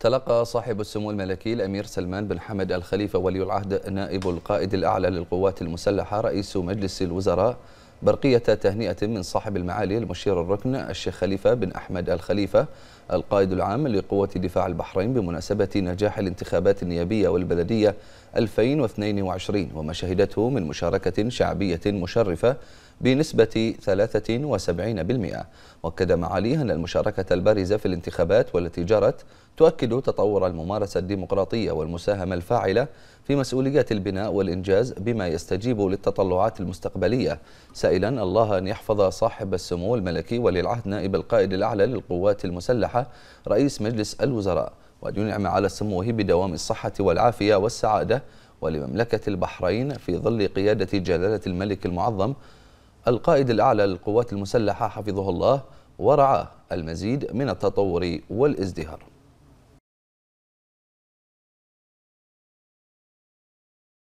تلقى صاحب السمو الملكي الأمير سلمان بن حمد الخليفة ولي العهد نائب القائد الأعلى للقوات المسلحة رئيس مجلس الوزراء برقية تهنئة من صاحب المعالي المشير الركن الشيخ خليفة بن أحمد الخليفة القائد العام لقوة دفاع البحرين بمناسبة نجاح الانتخابات النيابية والبلدية 2022 وما شهدته من مشاركة شعبية مشرفة بنسبة 73% وأكد معاليه أن المشاركة البارزة في الانتخابات والتي جرت تؤكد تطور الممارسة الديمقراطية والمساهمة الفاعلة في مسؤوليات البناء والإنجاز بما يستجيب للتطلعات المستقبلية سائلا الله أن يحفظ صاحب السمو الملكي ولي العهد نائب القائد الأعلى للقوات المسلحة رئيس مجلس الوزراء وأن ينعم على سموه بدوام الصحة والعافية والسعادة ولمملكة البحرين في ظل قيادة جلالة الملك المعظم القائد الأعلى للقوات المسلحة حفظه الله ورعاه المزيد من التطور والازدهار